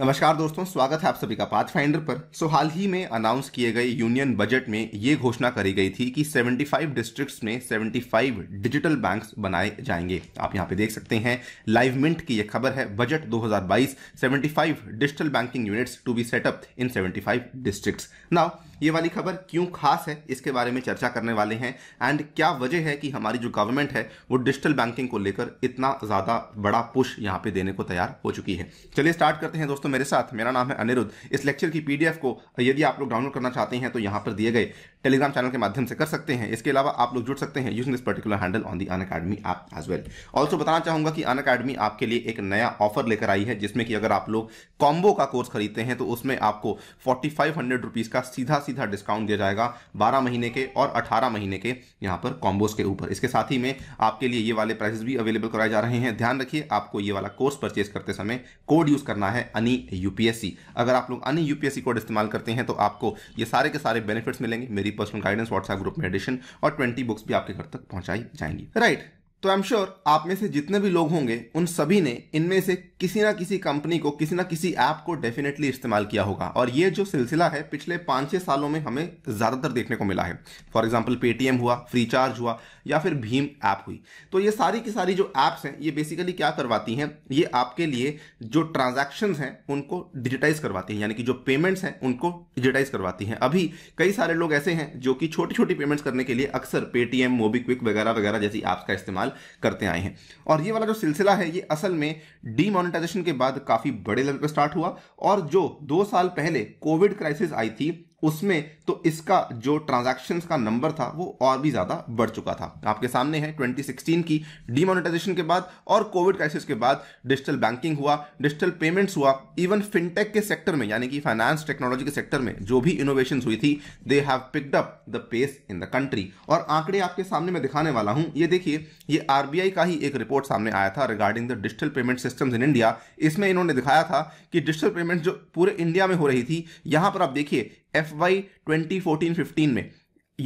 नमस्कार दोस्तों स्वागत है आप सभी का पाथफाइंडर पर सो so, हाल ही में अनाउंस किए गए यूनियन बजट में ये घोषणा करी गई थी कि 75 डिस्ट्रिक्ट्स में 75 डिजिटल बैंक्स बनाए जाएंगे आप यहाँ पे देख सकते हैं लाइव मिंट की ये खबर है budget 2022 75 digital banking units to be set up in 75 districts now ये वाली खबर क्यों खास है इसके बारे में चर्चा करने वाले हैं एंड क्या वजह है कि हमारी जो गवर्नमेंट है वो डिजिटल बैंकिंग को लेकर इतना ज़्यादा बड़ा पुश यहाँ पे देने को तैयार हो चुकी है चलिए स्टार्ट करते हैं दोस्तों मेरे साथ मेरा नाम है अनिरुद्ध इस लेक्चर की पीडीएफ को यदि आप लोग डाउनलोड करना चाहते हैं तो यहाँ पर दिए गए टेलीग्राम चैनल के माध्यम से कर सकते हैं इसके अलावा आप लोग जुड़ सकते हैं using this particular handle on the Unacademy app as well also बताना चाहूंगा कि अन अकेडमी आपके लिए एक नया ऑफर लेकर आई है जिसमें कि अगर आप लोग कॉम्बो का कोर्स खरीदते हैं तो उसमें आपको फोर्टी फाइव हंड्रेड रुपीज का सीधा सीधा डिस्काउंट दिया जाएगा बारह महीने के और अठारह महीने के यहाँ पर कॉम्बोज के ऊपर इसके साथ ही में आपके लिए ये वाले प्राइस भी अवेलेबल कराए जा रहे हैं ध्यान रखिए आपको ये वाला कोर्स परचेज करते समय कोड यूज करना है अनी यूपीएससी अगर आप लोग अनी यूपीएससी कोड इस्तेमाल करते हैं तो आपको ये सारे के सारे बेनिफिट्स मिलेंगे मेरी मेरी पर्सनल गाइडेंस व्हाट्सएप ग्रुप में एडिशन और ट्वेंटी बुक्स भी आपके घर तक पहुंचाई जाएंगी राइट right. तो आई एम श्योर आप में से जितने भी लोग होंगे उन सभी ने इनमें से किसी ना किसी कंपनी को किसी ना किसी ऐप को डेफिनेटली इस्तेमाल किया होगा और ये जो सिलसिला है पिछले पांच छह सालों में हमें ज़्यादातर देखने को मिला है फॉर एग्जाम्पल पेटीएम हुआ फ्रीचार्ज हुआ या फिर भीम ऐप हुई तो ये सारी की सारी जो ऐप्स हैं ये बेसिकली क्या करवाती हैं ये आपके लिए जो ट्रांजेक्शन हैं उनको डिजिटाइज करवाती हैं यानी कि जो पेमेंट्स हैं उनको डिजिटाइज करवाती हैं अभी कई सारे लोग ऐसे हैं जो कि छोटी छोटी पेमेंट्स करने के लिए अक्सर पेटीएम मोबीक्विक वगैरह वगैरह जैसी ऐप्स का इस्तेमाल इस्तेमाल करते आए हैं और ये वाला जो सिलसिला है ये असल में डीमोनेटाइजेशन के बाद काफ़ी बड़े लेवल पर स्टार्ट हुआ और जो दो साल पहले कोविड क्राइसिस आई थी उसमें तो इसका जो ट्रांजैक्शंस का नंबर था वो और भी ज़्यादा बढ़ चुका था आपके सामने है 2016 की डीमोनेटाइजेशन के बाद और कोविड क्राइसिस के बाद डिजिटल बैंकिंग हुआ डिजिटल पेमेंट्स हुआ इवन फिनटेक के सेक्टर में यानी कि फाइनेंस टेक्नोलॉजी के सेक्टर में जो भी इनोवेशन हुई थी they have picked up the pace in the country और आंकड़े आपके सामने मैं दिखाने वाला हूं ये देखिए ये आरबीआई का ही एक रिपोर्ट सामने आया था regarding the digital payment system in India इसमें इन्होंने दिखाया था कि डिजिटल पेमेंट जो पूरे इंडिया में हो रही थी यहां पर आप देखिए F Y twenty fourteen fifteen में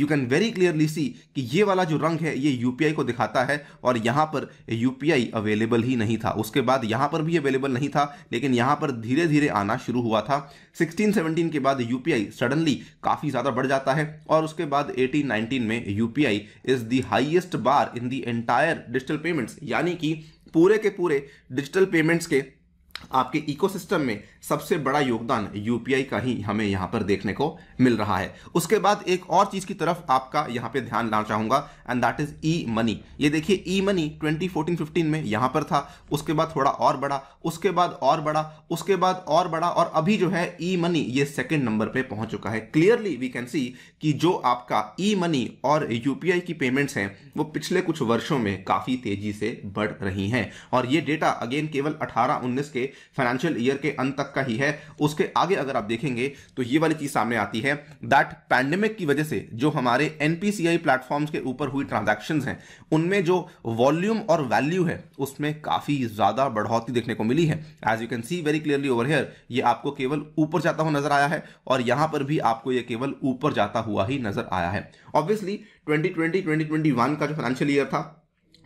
you can very clearly see कि ये वाला जो रंग है ये यूपीआई को दिखाता है और यहाँ पर यूपीआई अवेलेबल ही नहीं था उसके बाद यहाँ पर भी अवेलेबल नहीं था लेकिन यहाँ पर धीरे धीरे आना शुरू हुआ था 16 17 के बाद आई सडनली काफ़ी ज़्यादा बढ़ जाता है और उसके बाद 18 19 में UPI is the highest bar in the entire digital payments यानी कि पूरे के पूरे डिजिटल पेमेंट्स के आपके इकोसिस्टम में सबसे बड़ा योगदान यूपीआई का ही हमें यहां पर देखने को मिल रहा है उसके बाद एक और चीज़ की तरफ आपका यहां पे ध्यान लाना चाहूंगा and that is E money ये देखिए ई मनी 2014 15 में यहां पर था उसके बाद थोड़ा और बड़ा उसके बाद और बड़ा उसके बाद और बड़ा और अभी जो है ई मनी ये सेकेंड नंबर पर पहुंच चुका है क्लियरली वी कैन सी कि जो आपका ई मनी और यूपीआई की पेमेंट्स हैं वो पिछले कुछ वर्षों में काफ़ी तेजी से बढ़ रही हैं और ये डेटा अगेन केवल अठारह उन्नीस के फाइनेंशियल ईयर के अंत तक का ही है उसके आगे अगर आप देखेंगे तो ये वाली चीज सामने आती है दैट पैंडेमिक की वजह से जो हमारे एनपीसीआई प्लेटफॉर्म्स के ऊपर हुई ट्रांजेक्शन हैं उनमें जो वॉल्यूम और वैल्यू है उसमें काफी ज्यादा बढ़ोतरी देखने को मिली है as you can see very clearly over here ये आपको केवल ऊपर जाता हुआ नजर आया है और यहां पर भी आपको ये केवल ऊपर जाता हुआ ही नजर आया है ऑब्वियसली 2020 2021 का जो फाइनेंशियल ईयर था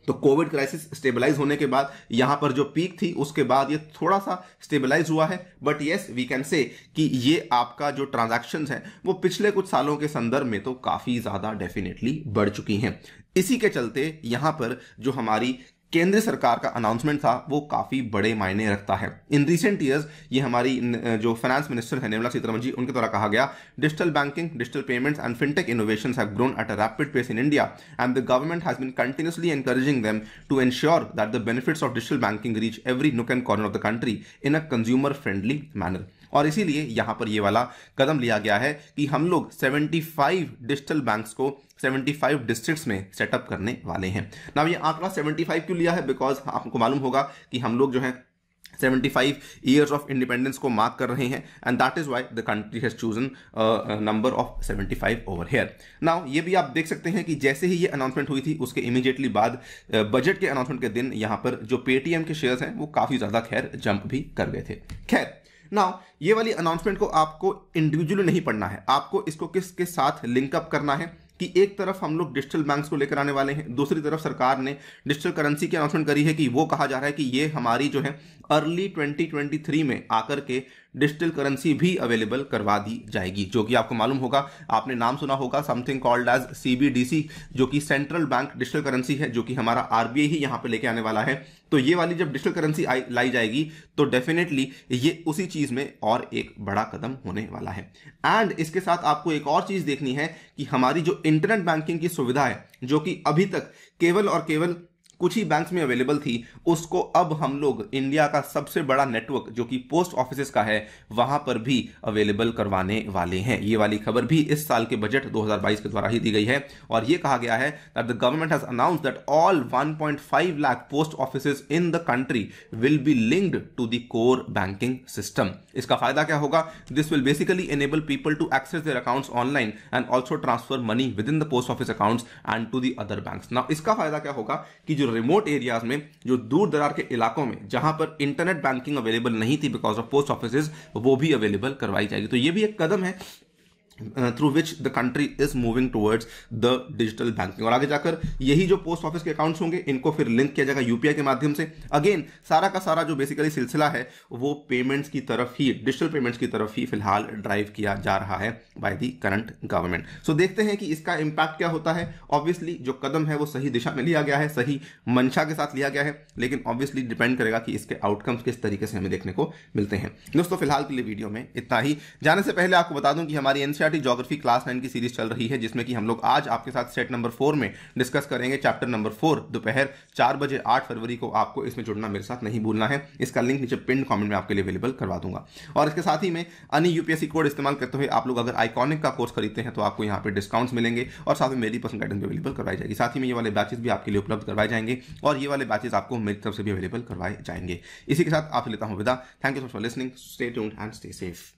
तो कोविड क्राइसिस स्टेबलाइज होने के बाद यहां पर जो पीक थी उसके बाद ये थोड़ा सा स्टेबलाइज हुआ है but yes we can say कि ये आपका जो ट्रांजेक्शन है वो पिछले कुछ सालों के संदर्भ में तो काफ़ी ज़्यादा डेफिनेटली बढ़ चुकी हैं इसी के चलते यहां पर जो हमारी केंद्र सरकार का अनाउंसमेंट था वो काफ़ी बड़े मायने रखता है इन रिसेंट ईयर्स ये हमारी जो फाइनेंस मिनिस्टर है निर्मला सीतारमन जी उनके द्वारा कहा गया digital banking digital payments and fintech innovation have grown at a rapid pace in India and the government has been continuously encouraging them to ensure that the benefits of digital banking reach every nook and corner of the country in a consumer friendly manner और इसीलिए यहां पर यह वाला कदम लिया गया है कि हम लोग 75 डिजिटल बैंक्स को 75 डिस्ट्रिक्ट्स में सेटअप करने वाले हैं ना ये आंकड़ा 75 क्यों लिया है बिकॉज आपको मालूम होगा कि हम लोग जो है 75 इयर्स ऑफ इंडिपेंडेंस को मार्क कर रहे हैं and that is why the country has chosen number of 75 over here now ये भी आप देख सकते हैं कि जैसे ही ये अनाउंसमेंट हुई थी उसके इमीडिएटली बाद बजट के अनाउंसमेंट के दिन यहां पर जो पेटीएम के शेयर्स हैं वो काफ़ी ज़्यादा खैर जंप भी कर गए थे खैर नाउ ये वाली अनाउंसमेंट को आपको इंडिविजुअली नहीं पढ़ना है आपको इसको किसके साथ लिंकअप करना है कि एक तरफ हम लोग डिजिटल बैंक्स को लेकर आने वाले हैं दूसरी तरफ सरकार ने डिजिटल करेंसी की अनाउंसमेंट करी है कि वो कहा जा रहा है कि ये हमारी जो है अर्ली 2023 में आकर के डिजिटल करेंसी भी अवेलेबल करवा दी जाएगी जो कि आपको मालूम होगा आपने नाम सुना होगा समथिंग कॉल्ड एज सीबीडीसी जो कि सेंट्रल बैंक डिजिटल करेंसी है जो कि हमारा आरबीआई ही यहां पे लेके आने वाला है तो ये वाली जब डिजिटल करेंसी लाई जाएगी तो डेफिनेटली ये उसी चीज में और एक बड़ा कदम होने वाला है एंड इसके साथ आपको एक और चीज देखनी है कि हमारी जो इंटरनेट बैंकिंग की सुविधा है जो कि अभी तक केवल और केवल कुछ ही बैंक्स में अवेलेबल थी उसको अब हम लोग इंडिया का सबसे बड़ा नेटवर्क जो कि पोस्ट ऑफिस का है वहां पर भी अवेलेबल करवाने वाले हैं ये वाली खबर भी इस साल के बजट 2022 के द्वारा ही दी गई है और ये कहा गया है that the government has announce that all 1.5 lakh post office in the country will be linked to the core banking system इसका फायदा क्या होगा this will basically enable people to access their accounts online and also transfer money within the post office accounts and to the other bank now इसका फायदा क्या होगा कि जो जो रिमोट एरियाज में जो दूर दरार के इलाकों में जहां पर इंटरनेट बैंकिंग अवेलेबल नहीं थी बिकॉज ऑफ पोस्ट ऑफिस वो भी अवेलेबल करवाई जाएगी तो ये भी एक कदम है through which the country is moving towards the digital banking और आगे जाकर यही जो पोस्ट ऑफिस के अकाउंट्स होंगे इनको फिर लिंक किया जाएगा यूपीआई के माध्यम से अगेन सारा का सारा जो बेसिकली सिलसिला है वो पेमेंट्स की तरफ ही डिजिटल पेमेंट्स की तरफ ही फिलहाल ड्राइव किया जा रहा है by the current government so देखते हैं कि इसका इम्पैक्ट क्या होता है ऑब्वियसली जो कदम है वो सही दिशा में लिया गया है सही मंशा के साथ लिया गया है लेकिन ऑब्वियसली डिपेंड करेगा कि इसके आउटकम्स किस तरीके से हमें देखने को मिलते हैं दोस्तों फिलहाल के लिए वीडियो में इतना ही जाने से पहले आपको बता दूं कि हमारी NCR NCERT geography class nine की सीरीज चल रही है जिसमें कि हम लोग आज आपके साथ सेट नंबर फोर में डिस्कस करेंगे चैप्टर नंबर फोर दोपहर चार बजे आठ फरवरी को आपको इसमें जुड़ना मेरे साथ नहीं भूलना है इसका लिंक नीचे पिन कॉमेंट में आपके लिए अवेलेबल करवा दूंगा और इसके साथ ही मैं अन्य यूपीएससी कोड इस्तेमाल करते हुए आप लोग अगर आइकॉनिक का कोर्स खरीदते हैं तो आपको यहाँ पर डिस्काउंट्स मिलेंगे और साथ में मेरी पर्सनल गाइडेंस भी अवेलेबल करवाई जाएगी साथ ही में ये वाले बैचेस भी आपके लिए उपलब्ध करवाए जाएंगे और ये वाले बैचेस आपको मेरी तरफ से भी अवेलेबल करवाए जाएंगे इसी के साथ आप लेता हूँ विदा thank you so much for listening stay tuned and stay safe